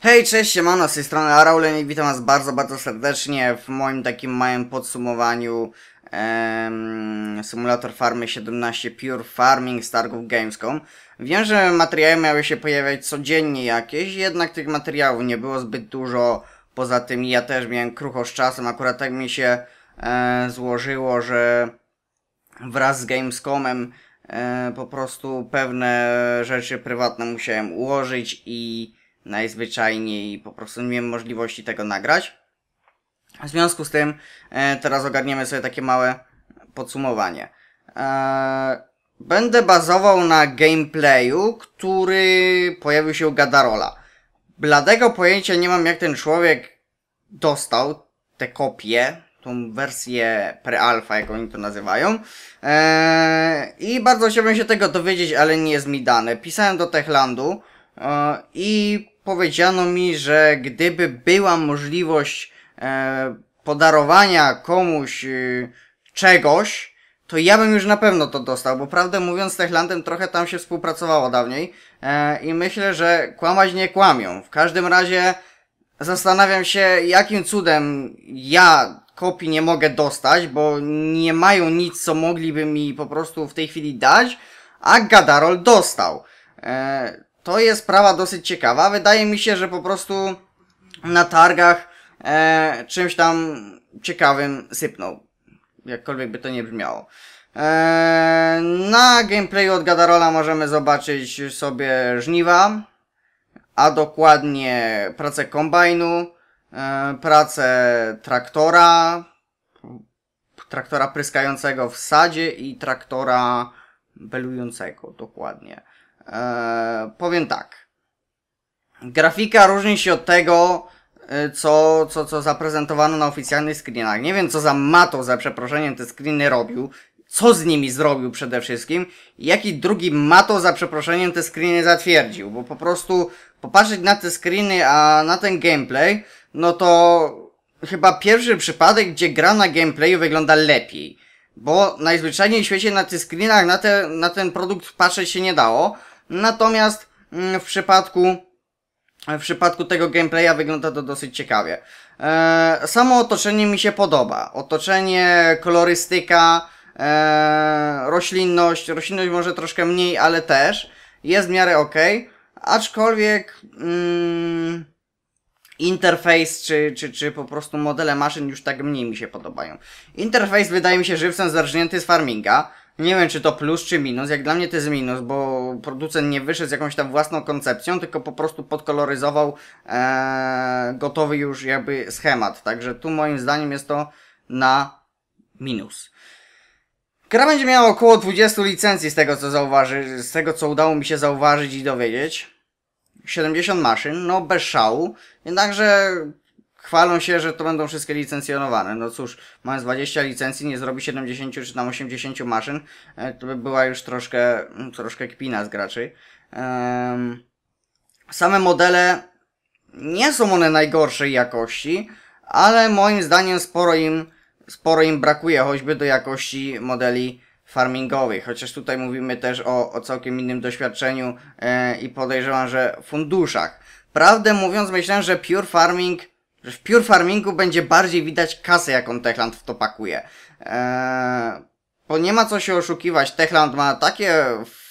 Hej, cześć, siemano, z tej strony Araulen i witam was bardzo, bardzo serdecznie w moim takim małym podsumowaniu em, symulator Farmy 17 Pure Farming z targów Gamescom. Wiem, że materiały miały się pojawiać codziennie jakieś, jednak tych materiałów nie było zbyt dużo. Poza tym ja też miałem krucho z czasem, akurat tak mi się e, złożyło, że wraz z Gamescomem e, po prostu pewne rzeczy prywatne musiałem ułożyć i najzwyczajniej po prostu nie miałem możliwości tego nagrać. W związku z tym e, teraz ogarniemy sobie takie małe podsumowanie. E, będę bazował na gameplayu, który pojawił się u Gadarola. Bladego pojęcia nie mam jak ten człowiek dostał te kopie, tą wersję pre-alpha, jak oni to nazywają. Eee, I bardzo chciałbym się tego dowiedzieć, ale nie jest mi dane. Pisałem do Techlandu eee, i powiedziano mi, że gdyby była możliwość e, podarowania komuś e, czegoś, to ja bym już na pewno to dostał, bo prawdę mówiąc z Techlandem trochę tam się współpracowało dawniej e, i myślę, że kłamać nie kłamią. W każdym razie zastanawiam się, jakim cudem ja kopii nie mogę dostać, bo nie mają nic, co mogliby mi po prostu w tej chwili dać, a Gadarol dostał. E, to jest sprawa dosyć ciekawa. Wydaje mi się, że po prostu na targach e, czymś tam ciekawym sypnął. Jakkolwiek by to nie brzmiało. Eee, na gameplayu od Gadarola możemy zobaczyć sobie żniwa, a dokładnie pracę kombajnu, e, pracę traktora, traktora pryskającego w sadzie i traktora belującego, dokładnie. E, powiem tak. Grafika różni się od tego, e, co, co, co zaprezentowano na oficjalnych screenach. Nie wiem, co za Mato, za przeproszeniem, te screeny robił. Co z nimi zrobił przede wszystkim. Jaki drugi Mato, za przeproszeniem, te screeny zatwierdził. Bo po prostu popatrzeć na te screeny, a na ten gameplay, no to chyba pierwszy przypadek, gdzie gra na gameplayu wygląda lepiej. Bo najzwyczajniej w świecie na tych screenach na, te, na ten produkt patrzeć się nie dało. Natomiast mm, w przypadku w przypadku tego gameplaya wygląda to dosyć ciekawie. E, samo otoczenie mi się podoba. Otoczenie, kolorystyka, e, roślinność. Roślinność może troszkę mniej, ale też jest w miarę ok. Aczkolwiek mm, interfejs czy, czy, czy po prostu modele maszyn już tak mniej mi się podobają. Interfejs wydaje mi się żywcem zerżnięty z farminga nie wiem, czy to plus, czy minus. Jak dla mnie to jest minus, bo producent nie wyszedł z jakąś tam własną koncepcją, tylko po prostu podkoloryzował e, gotowy już jakby schemat. Także tu moim zdaniem jest to na minus. Gra będzie miała około 20 licencji z tego co zauważy, z tego co udało mi się zauważyć i dowiedzieć. 70 maszyn, no bez szału. Jednakże chwalą się, że to będą wszystkie licencjonowane. No cóż, mając 20 licencji, nie zrobi 70 czy tam 80 maszyn, e, to by była już troszkę, mm, troszkę kpina z graczy. Um, same modele nie są one najgorszej jakości, ale moim zdaniem sporo im, sporo im brakuje, choćby do jakości modeli farmingowych, chociaż tutaj mówimy też o, o całkiem innym doświadczeniu e, i podejrzewam, że funduszach. Prawdę mówiąc, myślę, że Pure Farming że w pure farmingu będzie bardziej widać kasę, jaką Techland w to pakuje. Eee, bo nie ma co się oszukiwać, Techland ma takie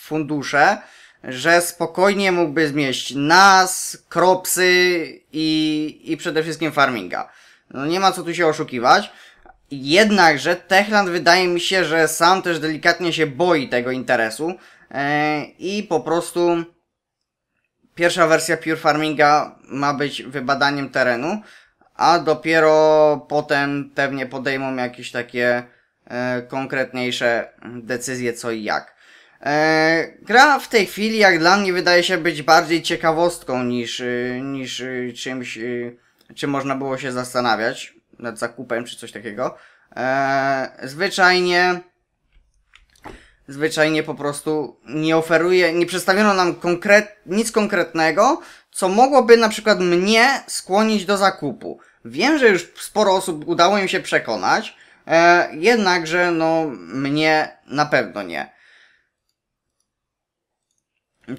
fundusze, że spokojnie mógłby zmieść nas, kropsy i, i przede wszystkim farminga. No nie ma co tu się oszukiwać. Jednakże Techland wydaje mi się, że sam też delikatnie się boi tego interesu yy, i po prostu Pierwsza wersja Pure Farminga ma być wybadaniem terenu, a dopiero potem pewnie podejmą jakieś takie e, konkretniejsze decyzje co i jak. E, gra w tej chwili jak dla mnie wydaje się być bardziej ciekawostką niż, e, niż e, czymś, e, czym można było się zastanawiać nad zakupem czy coś takiego. E, zwyczajnie zwyczajnie po prostu nie oferuje, nie przedstawiono nam konkret, nic konkretnego, co mogłoby na przykład mnie skłonić do zakupu. Wiem, że już sporo osób udało im się przekonać, e, jednakże no mnie na pewno nie.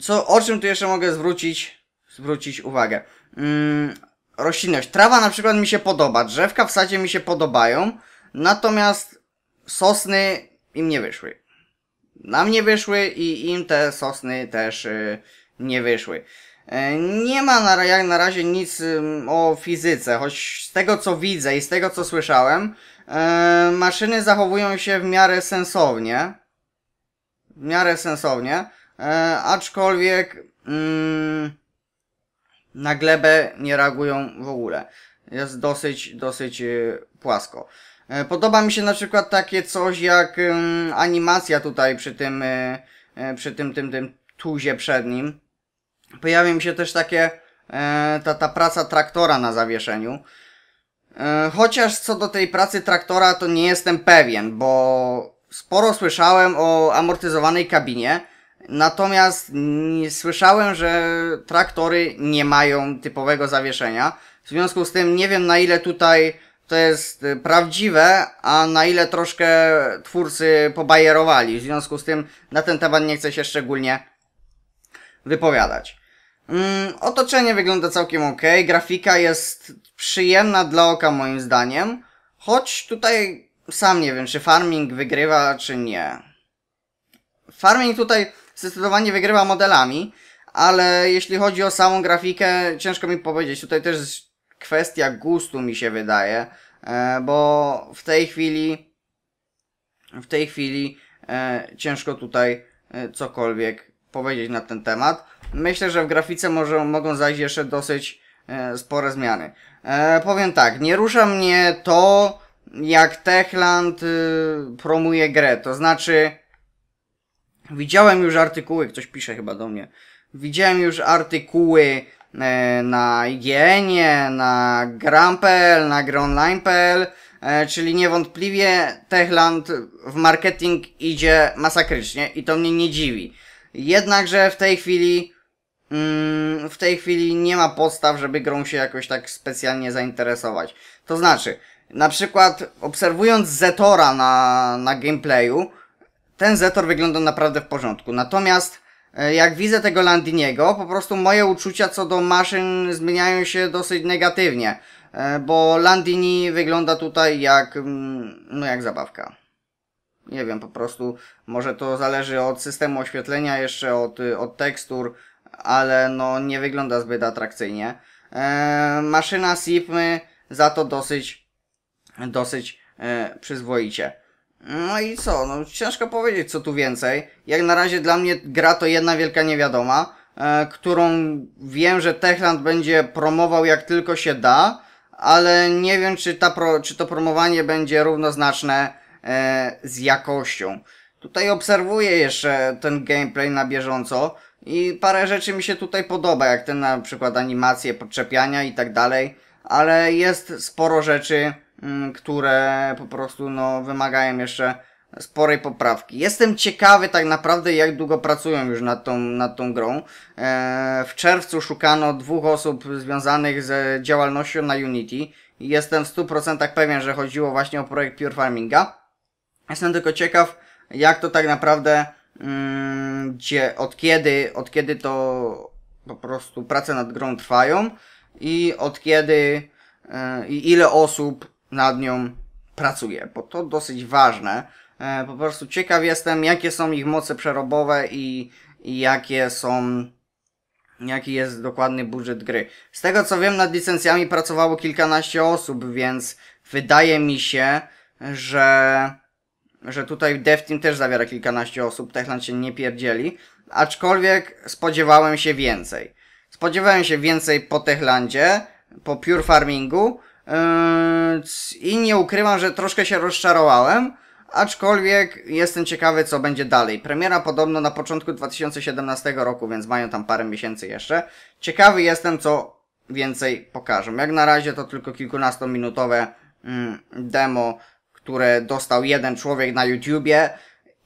Co, o czym tu jeszcze mogę zwrócić, zwrócić uwagę? Mm, roślinność. Trawa na przykład mi się podoba, drzewka w sadzie mi się podobają, natomiast sosny im nie wyszły nam nie wyszły i im te sosny też y, nie wyszły. E, nie ma na, jak na razie nic o fizyce, choć z tego co widzę i z tego co słyszałem, e, maszyny zachowują się w miarę sensownie. W miarę sensownie, e, aczkolwiek mm, na glebę nie reagują w ogóle jest dosyć, dosyć y, płasko. E, podoba mi się na przykład takie coś jak animacja tutaj przy tym, y, e, przy tym, tym, tym tuzie przednim. Pojawia mi się też takie, e, ta, ta praca traktora na zawieszeniu. Chociaż co do tej pracy traktora to nie jestem pewien, bo sporo słyszałem o amortyzowanej kabinie, Natomiast nie słyszałem, że traktory nie mają typowego zawieszenia. W związku z tym nie wiem na ile tutaj to jest y, prawdziwe, a na ile troszkę twórcy pobajerowali. W związku z tym na ten temat nie chcę się szczególnie wypowiadać. Mm, otoczenie wygląda całkiem ok, grafika jest przyjemna dla oka moim zdaniem, choć tutaj sam nie wiem, czy farming wygrywa, czy nie. Farming tutaj zdecydowanie wygrywa modelami, ale jeśli chodzi o samą grafikę, ciężko mi powiedzieć. Tutaj też jest kwestia gustu mi się wydaje, e, bo w tej chwili w tej chwili e, ciężko tutaj e, cokolwiek powiedzieć na ten temat. Myślę, że w grafice może, mogą zajść jeszcze dosyć spore zmiany. powiem tak, nie rusza mnie to, jak Techland y, promuje grę. To znaczy, Widziałem już artykuły, ktoś pisze chyba do mnie. Widziałem już artykuły e, na IGN, na Gram.pl, na Gronline.pl, e, czyli niewątpliwie Techland w marketing idzie masakrycznie i to mnie nie dziwi. Jednakże w tej chwili mm, w tej chwili nie ma podstaw, żeby grą się jakoś tak specjalnie zainteresować. To znaczy, na przykład obserwując Zetora na, na gameplayu, ten Zetor wygląda naprawdę w porządku. Natomiast e, jak widzę tego Landiniego, po prostu moje uczucia co do maszyn zmieniają się dosyć negatywnie, e, bo Landini wygląda tutaj jak, mm, no jak zabawka. Nie wiem, po prostu może to zależy od systemu oświetlenia, jeszcze od, od tekstur, ale no nie wygląda zbyt atrakcyjnie. E, maszyna Sipmy za to dosyć, dosyć e, przyzwoicie. No i co, no ciężko powiedzieć co tu więcej. Jak na razie dla mnie gra to jedna wielka niewiadoma, e, którą wiem, że Techland będzie promował jak tylko się da, ale nie wiem czy, ta pro, czy to promowanie będzie równoznaczne e, z jakością. Tutaj obserwuję jeszcze ten gameplay na bieżąco i parę rzeczy mi się tutaj podoba, jak ten na przykład animacje podczepiania i tak dalej, ale jest sporo rzeczy Mm, które po prostu no, wymagają jeszcze sporej poprawki. Jestem ciekawy tak naprawdę jak długo pracują już nad tą, nad tą grą. E, w czerwcu szukano dwóch osób związanych z działalnością na Unity. Jestem w 100% pewien, że chodziło właśnie o projekt Pure Farminga. Jestem tylko ciekaw, jak to tak naprawdę, mm, gdzie, od kiedy, od kiedy to po prostu prace nad grą trwają i od kiedy, e, i ile osób nad nią pracuje, bo to dosyć ważne. E, po prostu ciekaw jestem, jakie są ich moce przerobowe i, i jakie są jaki jest dokładny budżet gry. Z tego co wiem, nad licencjami pracowało kilkanaście osób, więc wydaje mi się, że, że tutaj Dev Team też zawiera kilkanaście osób, Techland się nie pierdzieli, aczkolwiek spodziewałem się więcej. Spodziewałem się więcej po Techlandzie, po Pure Farmingu, Eee, I nie ukrywam, że troszkę się rozczarowałem, aczkolwiek jestem ciekawy, co będzie dalej. Premiera podobno na początku 2017 roku, więc mają tam parę miesięcy jeszcze. Ciekawy jestem, co więcej pokażą. Jak na razie to tylko kilkunastominutowe mm, demo, które dostał jeden człowiek na YouTubie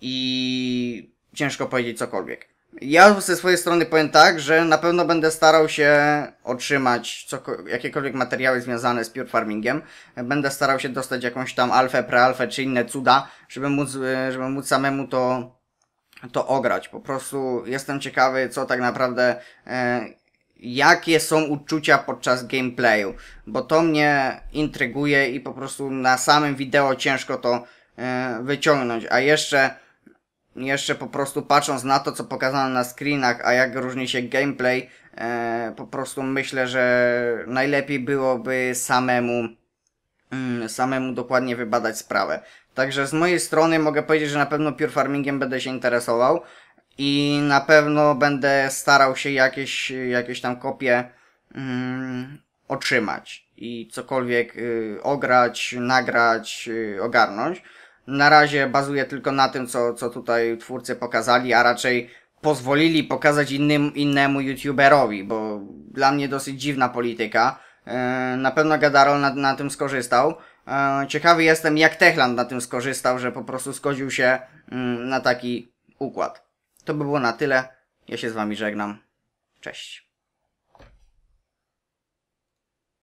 i ciężko powiedzieć cokolwiek. Ja ze swojej strony powiem tak, że na pewno będę starał się otrzymać co, jakiekolwiek materiały związane z pure farmingiem. Będę starał się dostać jakąś tam alfę, prealfę czy inne cuda, żeby móc, e, żeby móc samemu to, to ograć. Po prostu jestem ciekawy, co tak naprawdę, e, jakie są uczucia podczas gameplayu, bo to mnie intryguje i po prostu na samym wideo ciężko to e, wyciągnąć. A jeszcze jeszcze po prostu patrząc na to, co pokazano na screenach, a jak różni się gameplay, e, po prostu myślę, że najlepiej byłoby samemu, mm, samemu dokładnie wybadać sprawę. Także z mojej strony mogę powiedzieć, że na pewno pure farmingiem będę się interesował i na pewno będę starał się jakieś, jakieś tam kopie mm, otrzymać i cokolwiek y, ograć, nagrać, y, ogarnąć na razie bazuje tylko na tym, co, co tutaj twórcy pokazali, a raczej pozwolili pokazać innym, innemu youtuberowi, bo dla mnie dosyć dziwna polityka. E, na pewno Gadarol na, na tym skorzystał. E, ciekawy jestem, jak Techland na tym skorzystał, że po prostu zgodził się mm, na taki układ. To by było na tyle. Ja się z Wami żegnam. Cześć.